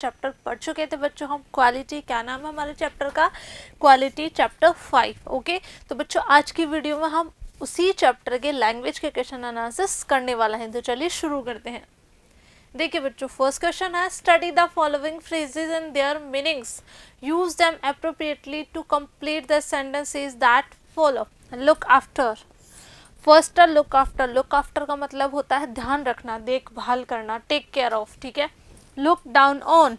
Chapter पढ़ चुके थे बच्चों हम क्वालिटी क्या नाम है हमारे चैप्टर का क्वालिटी चैप्टर फाइव ओके तो बच्चों आज की वीडियो में हम उसी चैप्टर के लैंग्वेज के क्वेश्चन अनालिस करने वाला है तो चलिए शुरू करते हैं देखिए बच्चों फर्स्ट क्वेश्चन है study the following phrases and their meanings use them appropriately to complete the sentence is that follow look after first look after look after का मतलब होता है ध्यान रखना देखभाल करना टेक केयर ऑफ ठीक है लुक डाउन ऑन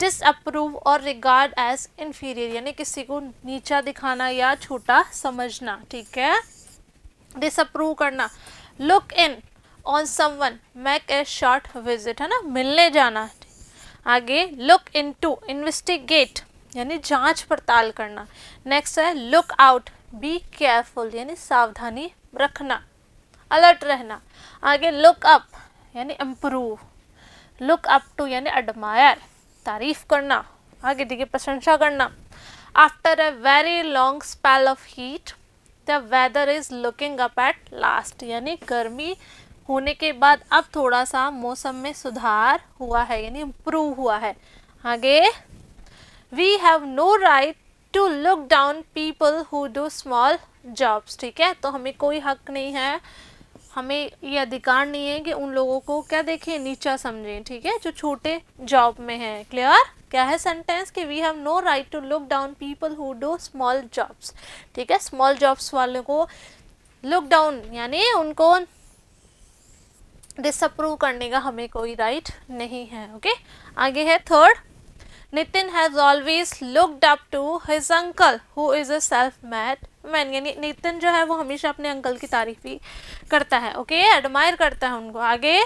डिसअप्रूव और रिगार्ड एज इन्फीरियर यानी किसी को नीचा दिखाना या छोटा समझना ठीक है डिसअप्रूव करना look in on one make a short visit है ना मिलने जाना आगे लुक इन टू इन्वेस्टिगेट यानी जांच पड़ताल करना नेक्स्ट है लुक आउट बी केयरफुल यानी सावधानी रखना अलर्ट रहना आगे लुक अप यानी इम्प्रूव लुक अप टू यानी एडमायर तारीफ करना आगे देखिए प्रशंसा करना after a very long spell of heat the weather is looking up at last यानी गर्मी होने के बाद अब थोड़ा सा मौसम में सुधार हुआ है यानी इम्प्रूव हुआ है आगे we have no right to look down people who do small jobs ठीक है तो हमें कोई हक नहीं है हमें ये अधिकार नहीं है कि उन लोगों को क्या देखें नीचा समझें ठीक है जो छोटे जॉब में हैं क्लियर क्या है सेंटेंस कि we have no right to look down people who do small jobs ठीक है स्मॉल जॉब्स वालों को लुक डाउन यानी उनको डिसअप्रूव करने का हमें कोई राइट नहीं है ओके okay? आगे है third Nitin has always looked up to his uncle who is a self made man यानी नितिन जो है वो हमेशा अपने अंकल की तारीफ ही करता है ओके एडमायर करता है उनको आगे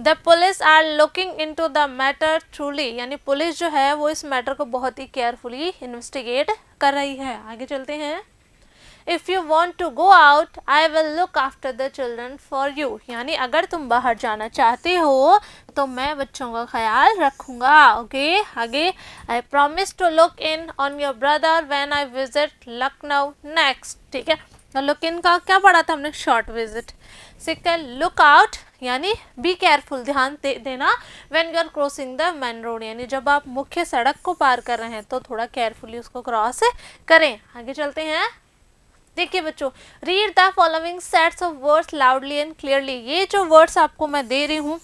the police are looking in to the matter truly यानी पुलिस जो है वो इस मैटर को बहुत ही केयरफुली इन्वेस्टिगेट कर रही है आगे चलते हैं if you want to go out I will look after the children for you यानी अगर तुम बाहर जाना चाहते हो तो मैं बच्चों का ख्याल रखूंगा ओके आगे I promise to look in on your brother when I visit Lucknow next ठीक है लुक तो इन का क्या पढ़ा था हमने short visit second look out यानी बी केयरफुल ध्यान दे, देना when you are crossing the main road यानी जब आप मुख्य सड़क को पार कर रहे हैं तो थोड़ा केयरफुली उसको क्रॉस करें आगे चलते हैं देखिए बच्चों read the following sets of words loudly and clearly ये जो वर्ड्स आपको मैं दे रही हूँ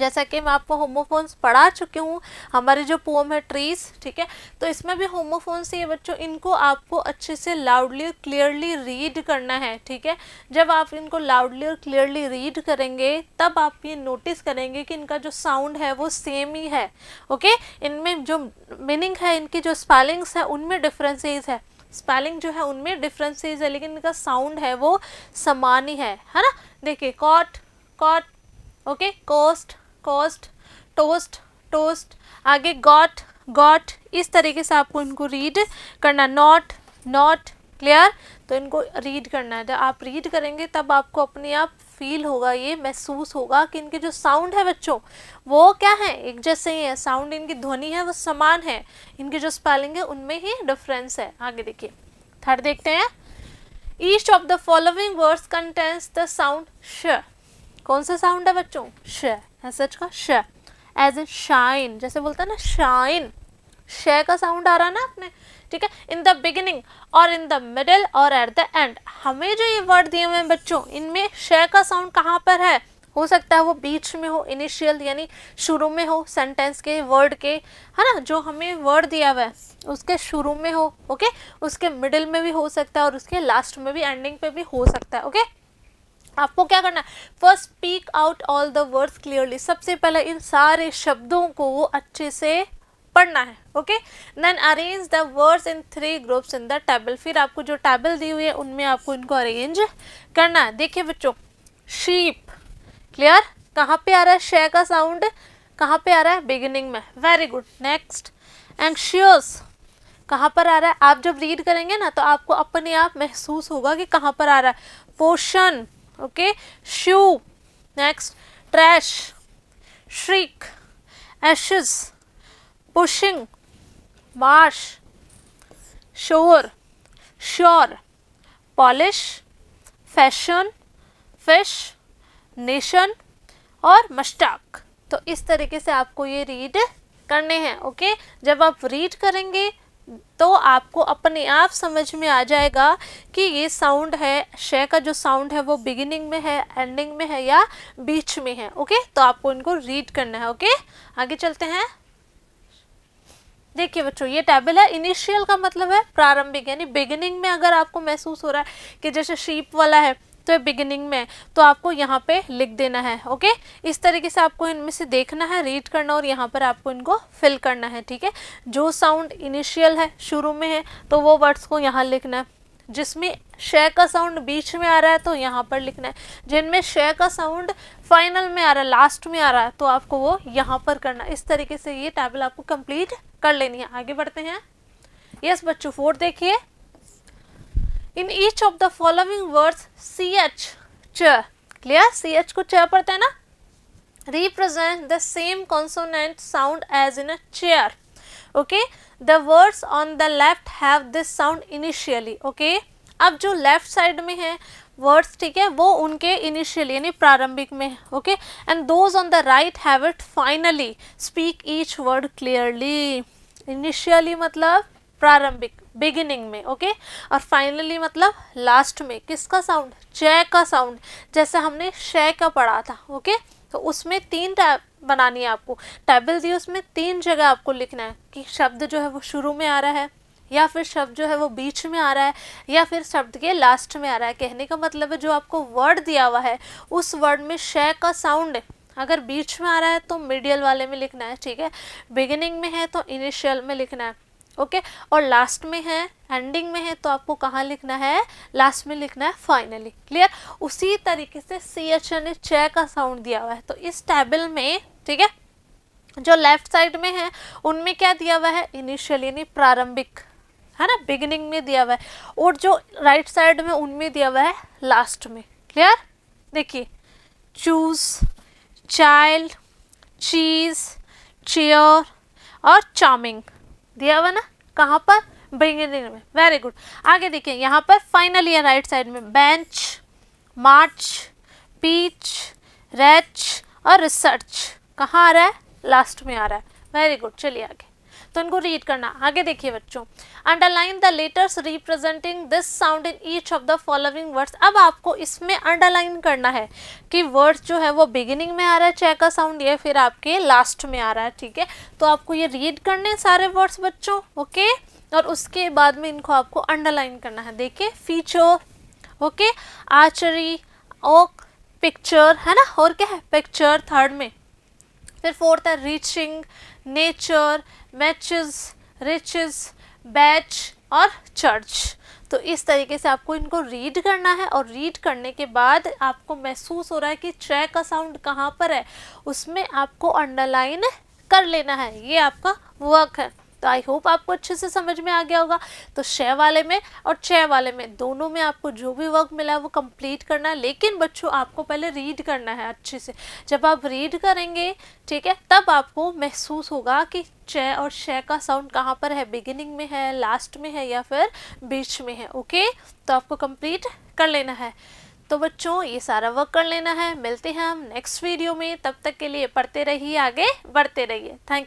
जैसा कि मैं आपको होमोफोन्स पढ़ा चुकी हूँ हमारी जो पोम है ट्रीज ठीक है तो इसमें भी होमोफोन्स ये बच्चों इनको आपको अच्छे से लाउडली और क्लियरली रीड करना है ठीक है जब आप इनको लाउडली और क्लियरली रीड करेंगे तब आप ये नोटिस करेंगे कि इनका जो साउंड है वो सेम ही है ओके इनमें जो मीनिंग है इनकी जो स्पेलिंग्स है उनमें डिफ्रेंसेज है स्पेलिंग जो है उनमें डिफरेंसेस है लेकिन इनका साउंड है वो समान ही है है ना देखिए cot cot okay coast coast toast toast आगे गॉट गॉट इस तरीके से आपको इनको रीड करना नॉट नॉट क्लियर तो इनको रीड करना है जब आप रीड करेंगे तब आपको अपने आप फील होगा ये महसूस होगा कि इनके जो साउंड है बच्चों वो क्या है एक जैसे ही है साउंड इनकी ध्वनि है वो समान है इनके जो स्पेलिंग है उनमें ही डिफरेंस है आगे देखिए थर्ड देखते हैं each of the following words contains the sound श कौन सा साउंड है बच्चों श है सच का श एज ए शाइन जैसे बोलता है ना शाइन श का साउंड आ रहा है ना अपने ठीक है इन द बिगिनिंग और इन द मिडल और एट द एंड हमें जो ये वर्ड दिए हुए हैं बच्चों इनमें शेयर का साउंड कहाँ पर है हो सकता है वो बीच में हो इनिशियल यानी शुरू में हो सेंटेंस के वर्ड के है ना जो हमें वर्ड दिया हुआ है उसके शुरू में हो ओके उसके मिडिल में भी हो सकता है और उसके लास्ट में भी एंडिंग पे भी हो सकता है ओके आपको क्या करना है first speak out all the words clearly सबसे पहले इन सारे शब्दों को अच्छे से पढ़ना है okay then arrange the words in three groups in the table फिर आपको जो टेबल दी हुई है उनमें आपको इनको अरेंज करना है देखिए बच्चों शीप क्लियर कहाँ पे आ रहा है शे का साउंड कहाँ पे आ रहा है बिगिनिंग में वेरी गुड नेक्स्ट एंक्शियस कहाँ पर आ रहा है आप जब रीड करेंगे ना तो आपको अपने आप महसूस होगा कि कहाँ पर आ रहा है potion okay shoe next trash shriek ashes pushing, wash shore, sure polish, fashion fish nation और मस्टाक तो इस तरीके से आपको ये रीड करने हैं ओके जब आप रीड करेंगे तो आपको अपने आप समझ में आ जाएगा कि ये साउंड है शे का जो साउंड है वो बिगिनिंग में है एंडिंग में है या बीच में है ओके तो आपको इनको रीड करना है ओके आगे चलते हैं देखिए बच्चों ये टेबल है इनिशियल का मतलब है प्रारंभिक यानी बिगिनिंग में अगर आपको महसूस हो रहा है कि जैसे शीप वाला है तो ये बिगिनिंग में है तो आपको यहाँ पे लिख देना है ओके इस तरीके से आपको इनमें से देखना है रीड करना और यहाँ पर आपको इनको फिल करना है ठीक है जो साउंड इनिशियल है शुरू में है तो वो वर्ड्स को यहाँ लिखना है जिसमें शय का साउंड बीच में आ रहा है तो यहाँ पर लिखना है जिनमें शय का साउंड फाइनल में आ रहा है लास्ट में आ रहा है तो आपको वो यहाँ पर करना इस तरीके से ये टेबल आपको कंप्लीट कर लेनी है आगे बढ़ते हैं यस बच्चों फोर देखिए in each of the following words C H च क्लियर सी एच को च पढ़ते हैं ना represent the same consonant sound as in a chair okay the words on the left have this sound initially okay अब जो left side में है वर्ड्स ठीक है वो उनके इनिशियली यानी प्रारंभिक में okay and those on the right have it finally speak each word clearly initially मतलब प्रारंभिक बिगिनिंग में ओके okay? और फाइनली मतलब लास्ट में किसका साउंड चय का साउंड जैसे हमने शय का पढ़ा था ओके okay? तो उसमें तीन टैब बनानी है आपको टेबल दी उसमें तीन जगह आपको लिखना है कि शब्द जो है वो शुरू में आ रहा है या फिर शब्द जो है वो बीच में आ रहा है या फिर शब्द के लास्ट में आ रहा है कहने का मतलब है जो आपको वर्ड दिया हुआ है उस वर्ड में शय का साउंड अगर बीच में आ रहा है तो मीडियल वाले में लिखना है ठीक है बिगिनिंग में है तो इनिशियल में लिखना है ओके और लास्ट में है एंडिंग में है तो आपको कहाँ लिखना है लास्ट में लिखना है फाइनली क्लियर उसी तरीके से सी एच ने चय का साउंड दिया हुआ है तो इस टेबल में ठीक है जो लेफ्ट साइड में है उनमें क्या दिया हुआ है इनिशियल यानी प्रारंभिक है ना बिगिनिंग में दिया हुआ है और जो राइट साइड में उनमें दिया हुआ है लास्ट में क्लियर देखिए चूज चाइल्ड चीज चेयर और चार्मिंग दिया हुआ ना कहाँ पर बिगिनिंग में वेरी गुड आगे देखिए यहाँ पर फाइनली है राइट साइड में बेंच मार्च पीच रेच और रिसर्च कहाँ आ रहा है लास्ट में आ रहा है वेरी गुड चलिए आगे तो इनको रीड करना आगे देखिए बच्चों underline the letters representing this sound in each of the following words अब आपको इसमें अंडरलाइन करना है कि वर्ड्स जो है वो बिगिनिंग में आ रहा है चेक का साउंड या फिर आपके लास्ट में आ रहा है ठीक है तो आपको ये रीड करने सारे वर्ड्स बच्चों ओके और उसके बाद में इनको आपको अंडरलाइन करना है देखिए feature okay archery okay picture है ना और क्या है पिक्चर थर्ड में फिर फोर्थ है reaching nature matches riches batch और चर्च तो इस तरीके से आपको इनको रीड करना है और रीड करने के बाद आपको महसूस हो रहा है कि ट्रैक का साउंड कहाँ पर है उसमें आपको अंडरलाइन कर लेना है ये आपका वर्क है तो आई होप आपको अच्छे से समझ में आ गया होगा तो छः वाले में और छः वाले में दोनों में आपको जो भी वर्क मिला है वो कंप्लीट करना है लेकिन बच्चों आपको पहले रीड करना है अच्छे से जब आप रीड करेंगे ठीक है तब आपको महसूस होगा कि च और शे का साउंड कहाँ पर है बिगिनिंग में है लास्ट में है या फिर बीच में है ओके तो आपको कंप्लीट कर लेना है तो बच्चों ये सारा वर्क कर लेना है मिलते हैं हम नेक्स्ट वीडियो में तब तक के लिए पढ़ते रहिए आगे बढ़ते रहिए थैंक यू